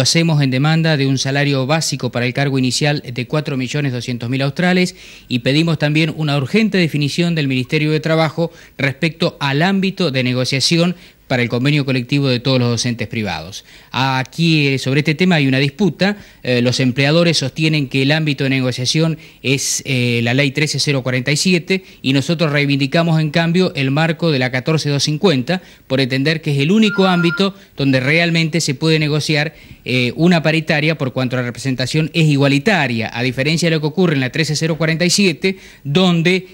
Lo hacemos en demanda de un salario básico para el cargo inicial de 4.200.000 australes y pedimos también una urgente definición del Ministerio de Trabajo respecto al ámbito de negociación para el convenio colectivo de todos los docentes privados. Aquí sobre este tema hay una disputa. Eh, los empleadores sostienen que el ámbito de negociación es eh, la ley 13047 y nosotros reivindicamos en cambio el marco de la 14250 por entender que es el único ámbito donde realmente se puede negociar eh, una paritaria por cuanto la representación es igualitaria, a diferencia de lo que ocurre en la 13047 donde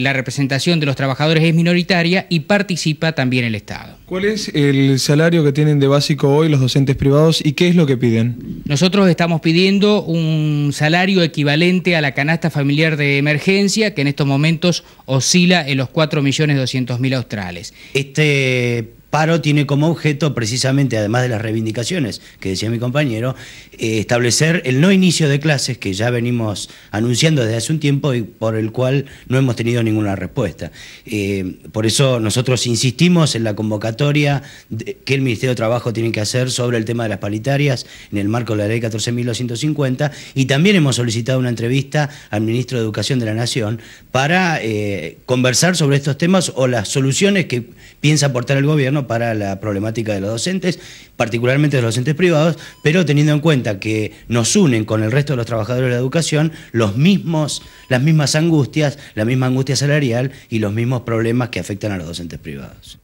la representación de los trabajadores es minoritaria y participa también el Estado. ¿Cuál es el salario que tienen de básico hoy los docentes privados y qué es lo que piden? Nosotros estamos pidiendo un salario equivalente a la canasta familiar de emergencia, que en estos momentos oscila en los 4.200.000 australes. Este paro tiene como objeto, precisamente, además de las reivindicaciones que decía mi compañero, eh, establecer el no inicio de clases que ya venimos anunciando desde hace un tiempo y por el cual no hemos tenido ninguna respuesta. Eh, por eso nosotros insistimos en la convocatoria que el Ministerio de Trabajo tiene que hacer sobre el tema de las palitarias en el marco de la ley 14.250 y también hemos solicitado una entrevista al Ministro de Educación de la Nación para eh, conversar sobre estos temas o las soluciones que piensa aportar el gobierno para la problemática de los docentes, particularmente de los docentes privados, pero teniendo en cuenta que nos unen con el resto de los trabajadores de la educación mismos, las mismas angustias, la misma angustia salarial y los mismos problemas que afectan a los docentes privados.